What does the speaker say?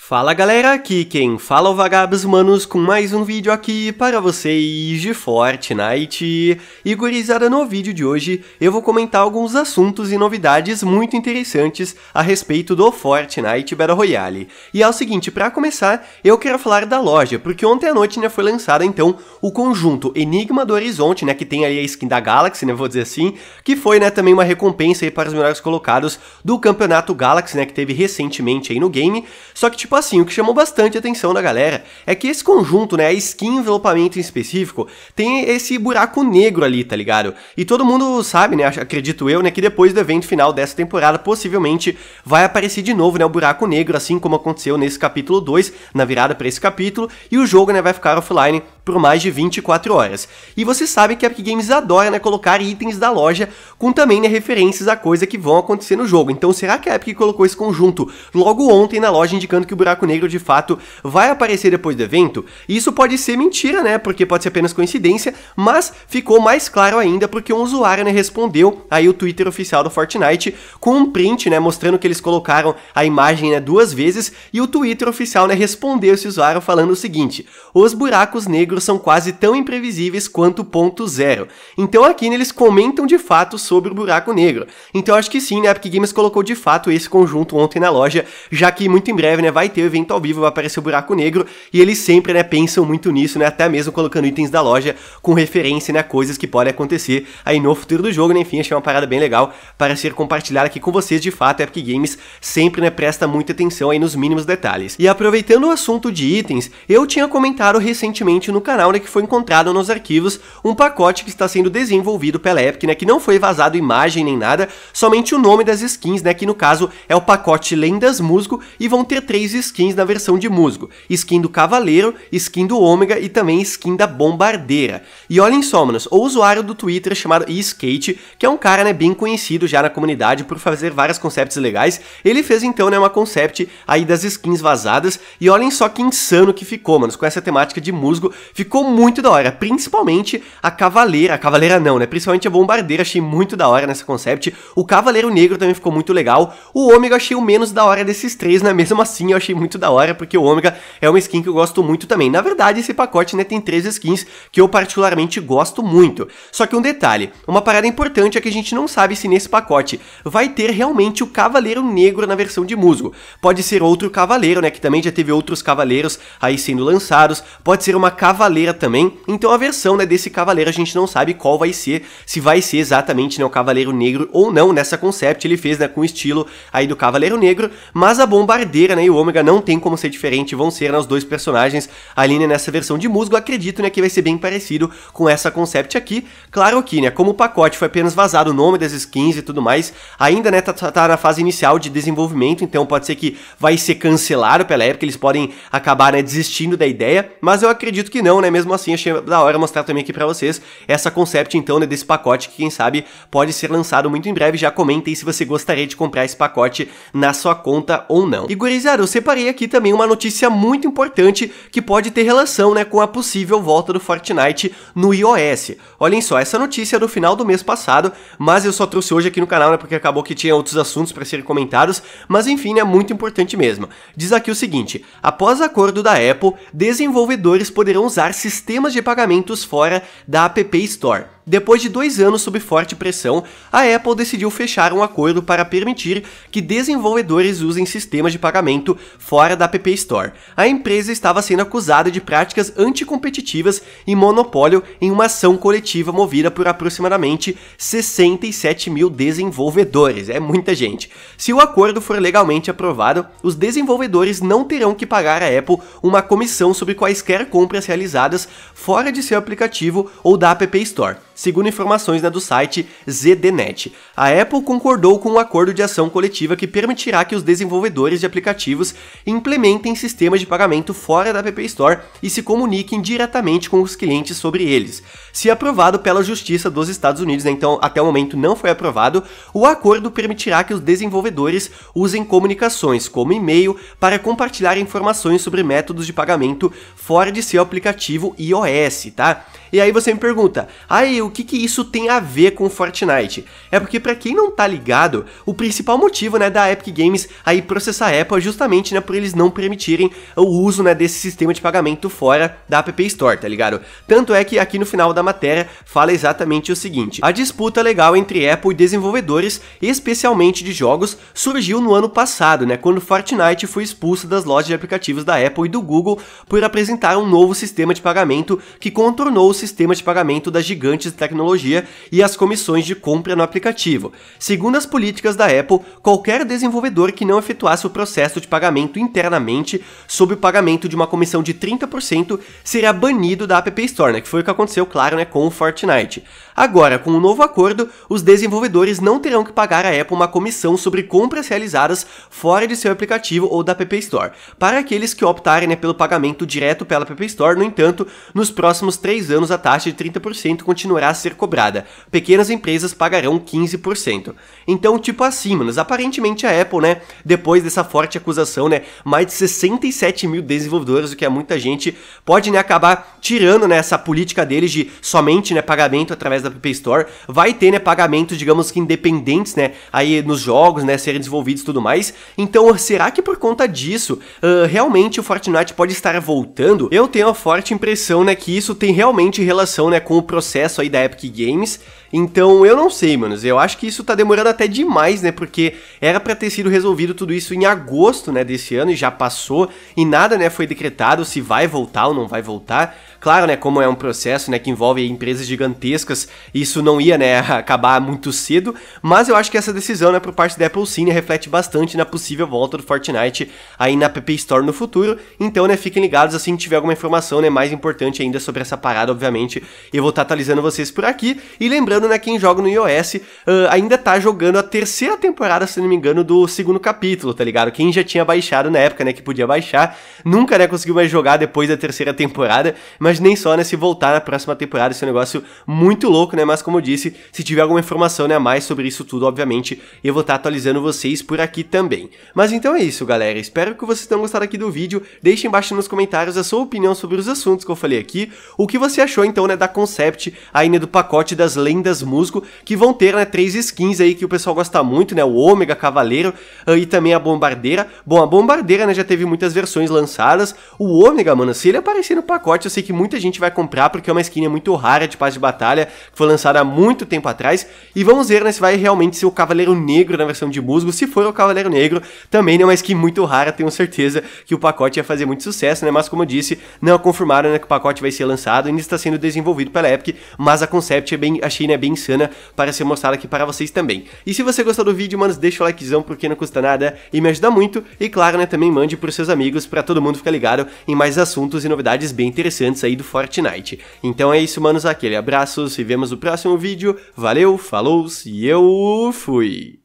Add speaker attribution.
Speaker 1: Fala galera, aqui quem fala é o Vagabos manos com mais um vídeo aqui para vocês de Fortnite. E gurizada, no vídeo de hoje eu vou comentar alguns assuntos e novidades muito interessantes a respeito do Fortnite Battle Royale. E é o seguinte, para começar, eu quero falar da loja, porque ontem à noite né, foi lançado então o conjunto Enigma do Horizonte, né, que tem ali a skin da Galaxy, né, vou dizer assim, que foi né, também uma recompensa aí para os melhores colocados do Campeonato Galaxy, né, que teve recentemente aí no game, só que tipo, tipo assim, o que chamou bastante atenção da galera é que esse conjunto, né, a skin envelopamento em específico, tem esse buraco negro ali, tá ligado? E todo mundo sabe, né, acredito eu, né, que depois do evento final dessa temporada, possivelmente vai aparecer de novo, né, o buraco negro, assim como aconteceu nesse capítulo 2, na virada para esse capítulo, e o jogo, né, vai ficar offline por mais de 24 horas. E você sabe que a Epic Games adora né, colocar itens da loja com também né, referências a coisa que vão acontecer no jogo. Então será que a Epic colocou esse conjunto logo ontem na loja indicando que o buraco negro de fato vai aparecer depois do evento? Isso pode ser mentira, né? Porque pode ser apenas coincidência, mas ficou mais claro ainda porque um usuário né, respondeu aí o Twitter oficial do Fortnite com um print, né, mostrando que eles colocaram a imagem né, duas vezes e o Twitter oficial né, respondeu esse usuário falando o seguinte: "Os buracos negros são quase tão imprevisíveis quanto o ponto zero. Então aqui né, eles comentam de fato sobre o buraco negro. Então acho que sim, né, a Epic Games colocou de fato esse conjunto ontem na loja, já que muito em breve né, vai ter o evento ao vivo, vai aparecer o buraco negro, e eles sempre né, pensam muito nisso, né, até mesmo colocando itens da loja com referência né, a coisas que podem acontecer aí no futuro do jogo, né, enfim, achei uma parada bem legal para ser compartilhada aqui com vocês, de fato, a Epic Games sempre né, presta muita atenção aí nos mínimos detalhes. E aproveitando o assunto de itens, eu tinha comentado recentemente no canal, né, que foi encontrado nos arquivos um pacote que está sendo desenvolvido pela Epic, né, que não foi vazado imagem nem nada, somente o nome das skins, né, que no caso é o pacote Lendas Musgo e vão ter três skins na versão de Musgo, skin do Cavaleiro, skin do Ômega e também skin da Bombardeira. E olhem só, manos, o usuário do Twitter chamado skate que é um cara, né, bem conhecido já na comunidade por fazer várias concepts legais, ele fez então, né, uma concept aí das skins vazadas e olhem só que insano que ficou, manos, com essa temática de musgo Ficou muito da hora, principalmente a Cavaleira, a Cavaleira não, né? Principalmente a Bombardeira, achei muito da hora nessa concept. O Cavaleiro Negro também ficou muito legal. O Ômega achei o menos da hora desses três, né? Mesmo assim, eu achei muito da hora, porque o Ômega é uma skin que eu gosto muito também. Na verdade, esse pacote, né, tem três skins que eu particularmente gosto muito. Só que um detalhe, uma parada importante é que a gente não sabe se nesse pacote vai ter realmente o Cavaleiro Negro na versão de musgo. Pode ser outro Cavaleiro, né, que também já teve outros Cavaleiros aí sendo lançados. Pode ser uma Cavaleira Cavaleira também. Então a versão né, desse Cavaleiro a gente não sabe qual vai ser, se vai ser exatamente né, o Cavaleiro Negro ou não nessa concept. Ele fez né, com o estilo aí do Cavaleiro Negro, mas a Bombardeira né, e o Ômega não tem como ser diferente, vão ser né, os dois personagens ali né, nessa versão de musgo. Acredito né, que vai ser bem parecido com essa concept aqui. Claro que, né, como o pacote foi apenas vazado o nome das skins e tudo mais, ainda né, tá, tá, tá na fase inicial de desenvolvimento, então pode ser que vai ser cancelado pela época, eles podem acabar né, desistindo da ideia, mas eu acredito que não não, né? Mesmo assim, achei da hora mostrar também aqui para vocês essa concept, então, né, desse pacote que, quem sabe, pode ser lançado muito em breve. Já comentem se você gostaria de comprar esse pacote na sua conta ou não. E, gurizada, eu separei aqui também uma notícia muito importante que pode ter relação, né, com a possível volta do Fortnite no iOS. Olhem só, essa notícia é do final do mês passado, mas eu só trouxe hoje aqui no canal, né, porque acabou que tinha outros assuntos para serem comentados, mas enfim, é muito importante mesmo. Diz aqui o seguinte, após acordo da Apple, desenvolvedores poderão usar sistemas de pagamentos fora da App Store. Depois de dois anos sob forte pressão, a Apple decidiu fechar um acordo para permitir que desenvolvedores usem sistemas de pagamento fora da App Store. A empresa estava sendo acusada de práticas anticompetitivas e monopólio em uma ação coletiva movida por aproximadamente 67 mil desenvolvedores. É muita gente. Se o acordo for legalmente aprovado, os desenvolvedores não terão que pagar a Apple uma comissão sobre quaisquer compras realizadas fora de seu aplicativo ou da App Store segundo informações né, do site ZDNet. A Apple concordou com um acordo de ação coletiva que permitirá que os desenvolvedores de aplicativos implementem sistemas de pagamento fora da App Store e se comuniquem diretamente com os clientes sobre eles. Se aprovado pela Justiça dos Estados Unidos, né, então até o momento não foi aprovado, o acordo permitirá que os desenvolvedores usem comunicações como e-mail para compartilhar informações sobre métodos de pagamento fora de seu aplicativo iOS, tá? E aí você me pergunta, aí o que, que isso tem a ver com Fortnite. É porque para quem não tá ligado, o principal motivo né, da Epic Games aí processar a Apple é justamente né, por eles não permitirem o uso né, desse sistema de pagamento fora da App Store, tá ligado? Tanto é que aqui no final da matéria fala exatamente o seguinte, a disputa legal entre Apple e desenvolvedores, especialmente de jogos, surgiu no ano passado, né, quando Fortnite foi expulso das lojas de aplicativos da Apple e do Google por apresentar um novo sistema de pagamento que contornou o sistema de pagamento das gigantes tecnologia e as comissões de compra no aplicativo. Segundo as políticas da Apple, qualquer desenvolvedor que não efetuasse o processo de pagamento internamente sob o pagamento de uma comissão de 30% será banido da App Store, né, que foi o que aconteceu, claro, né, com o Fortnite. Agora, com o novo acordo, os desenvolvedores não terão que pagar à Apple uma comissão sobre compras realizadas fora de seu aplicativo ou da App Store. Para aqueles que optarem né, pelo pagamento direto pela App Store, no entanto, nos próximos três anos a taxa de 30% continuará a ser cobrada. Pequenas empresas pagarão 15%. Então, tipo assim, mas aparentemente a Apple, né, depois dessa forte acusação, né, mais de 67 mil desenvolvedores, o que é muita gente, pode né, acabar tirando né, essa política deles de somente né, pagamento através da Play Store, vai ter, né, pagamentos, digamos que independentes, né, aí nos jogos, né, serem desenvolvidos e tudo mais. Então, será que por conta disso, uh, realmente o Fortnite pode estar voltando? Eu tenho a forte impressão, né, que isso tem realmente relação, né, com o processo aí da Epic Games. Então, eu não sei, manos, eu acho que isso tá demorando até demais, né, porque era para ter sido resolvido tudo isso em agosto, né, desse ano e já passou e nada, né, foi decretado se vai voltar ou não vai voltar. Claro, né, como é um processo, né, que envolve empresas gigantescas, isso não ia, né, acabar muito cedo, mas eu acho que essa decisão, né, por parte da Apple Cine né, reflete bastante na possível volta do Fortnite aí na App Store no futuro. Então, né, fiquem ligados assim que tiver alguma informação, né, mais importante ainda sobre essa parada, obviamente, eu vou estar tá atualizando vocês por aqui. E lembrando, né, quem joga no iOS uh, ainda tá jogando a terceira temporada, se não me engano, do segundo capítulo, tá ligado? Quem já tinha baixado na época, né, que podia baixar, nunca, né, conseguiu mais jogar depois da terceira temporada, mas mas nem só, né? Se voltar na próxima temporada, esse é um negócio muito louco, né? Mas como eu disse, se tiver alguma informação né, a mais sobre isso tudo, obviamente, eu vou estar atualizando vocês por aqui também. Mas então é isso, galera. Espero que vocês tenham gostado aqui do vídeo. Deixem embaixo nos comentários a sua opinião sobre os assuntos que eu falei aqui. O que você achou, então, né, da concept aí, né, do pacote das lendas musgo, que vão ter, né, três skins aí que o pessoal gosta muito, né? O Ômega, Cavaleiro ah, e também a Bombardeira. Bom, a Bombardeira, né, já teve muitas versões lançadas. O Ômega, mano, se ele aparecer no pacote, eu sei que muito muita gente vai comprar porque é uma skin muito rara de paz de batalha, que foi lançada há muito tempo atrás. E vamos ver né, se vai realmente ser o Cavaleiro Negro na versão de musgo. Se for o Cavaleiro Negro, também é uma skin muito rara, tenho certeza que o pacote ia fazer muito sucesso, né? Mas como eu disse, não é confirmaram né, que o pacote vai ser lançado, ainda está sendo desenvolvido pela Epic, mas a concept é bem, achei né, bem insana para ser mostrada aqui para vocês também. E se você gostou do vídeo, manos, deixa o likezão porque não custa nada e me ajuda muito. E claro, né, também mande para os seus amigos para todo mundo ficar ligado em mais assuntos e novidades bem interessantes aí aí do Fortnite. Então é isso, manos, aquele abraço, se vemos no próximo vídeo, valeu, falou e eu fui!